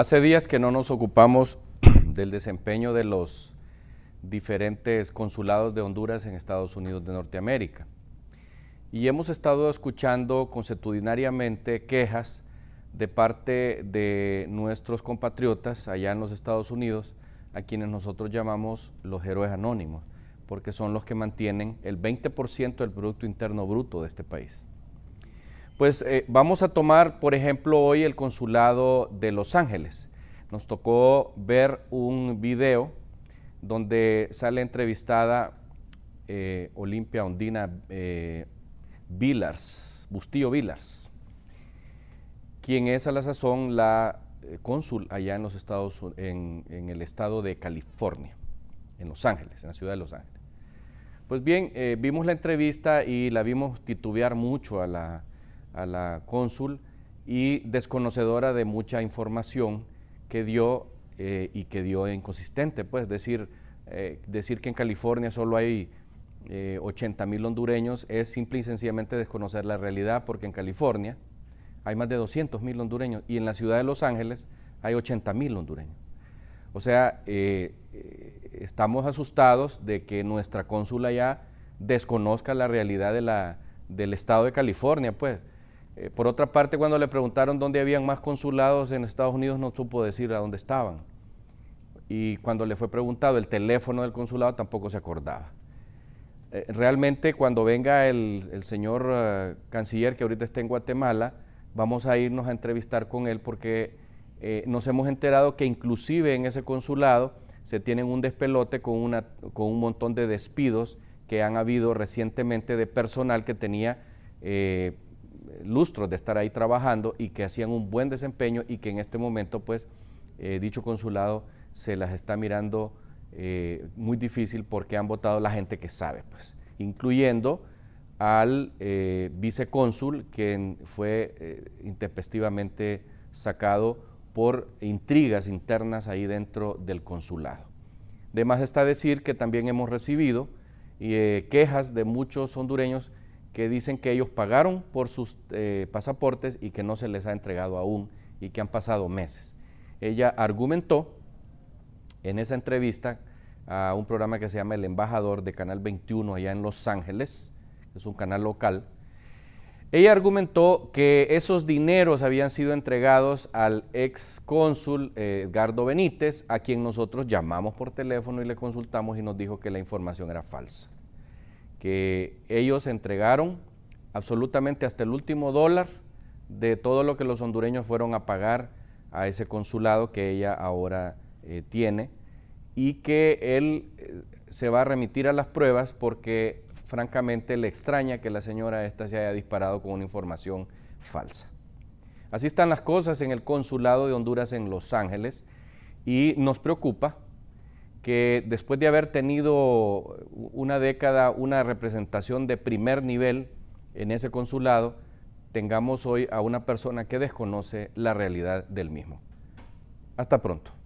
Hace días que no nos ocupamos del desempeño de los diferentes consulados de Honduras en Estados Unidos de Norteamérica. Y hemos estado escuchando consuetudinariamente quejas de parte de nuestros compatriotas allá en los Estados Unidos, a quienes nosotros llamamos los héroes anónimos, porque son los que mantienen el 20% del Producto Interno Bruto de este país. Pues eh, vamos a tomar, por ejemplo, hoy el consulado de Los Ángeles. Nos tocó ver un video donde sale entrevistada eh, Olimpia Ondina eh, Villars, Bustillo Villars, quien es a la sazón la cónsul allá en los Estados en, en el estado de California, en Los Ángeles, en la ciudad de Los Ángeles. Pues bien, vimos la entrevista y la vimos titubear mucho a la a la cónsul y desconocedora de mucha información que dio eh, y que dio inconsistente, pues decir, eh, decir que en California solo hay eh, 80 mil hondureños es simple y sencillamente desconocer la realidad porque en California hay más de 200 mil hondureños y en la ciudad de Los Ángeles hay 80 mil hondureños. O sea, eh, estamos asustados de que nuestra cónsula ya desconozca la realidad del estado de California, pues. Eh, por otra parte, cuando le preguntaron dónde habían más consulados en Estados Unidos, no supo decir a dónde estaban. Y cuando le fue preguntado el teléfono del consulado, tampoco se acordaba. Eh, realmente, cuando venga el, señor eh, canciller que ahorita está en Guatemala, vamos a irnos a entrevistar con él porque nos hemos enterado que inclusive en ese consulado se tienen un despelote con, una, con un montón de despidos que han habido recientemente de personal que tenía lustros de estar ahí trabajando y que hacían un buen desempeño y que en este momento, pues, eh, dicho consulado se las está mirando eh, muy difícil porque han votado la gente que sabe, pues, incluyendo al eh, vicecónsul, quien fue intempestivamente sacado por intrigas internas ahí dentro del consulado. Además está decir que también hemos recibido quejas de muchos hondureños que dicen que ellos pagaron por sus eh, pasaportes y que no se les ha entregado aún y que han pasado meses. Ella argumentó en esa entrevista a un programa que se llama El Embajador de Canal 21 allá en Los Ángeles, es un canal local. Ella argumentó que esos dineros habían sido entregados al ex cónsul eh, Edgardo Benítez, a quien nosotros llamamos por teléfono y le consultamos y nos dijo que la información era falsa que ellos entregaron absolutamente hasta el último dólar de todo lo que los hondureños fueron a pagar a ese consulado que ella ahora eh, tiene y que él eh, se va a remitir a las pruebas porque francamente le extraña que la señora esta se haya disparado con una información falsa. Así están las cosas en el consulado de Honduras en Los Ángeles y nos preocupa que después de haber tenido una década una representación de primer nivel en ese consulado, tengamos hoy a una persona que desconoce la realidad del mismo. Hasta pronto.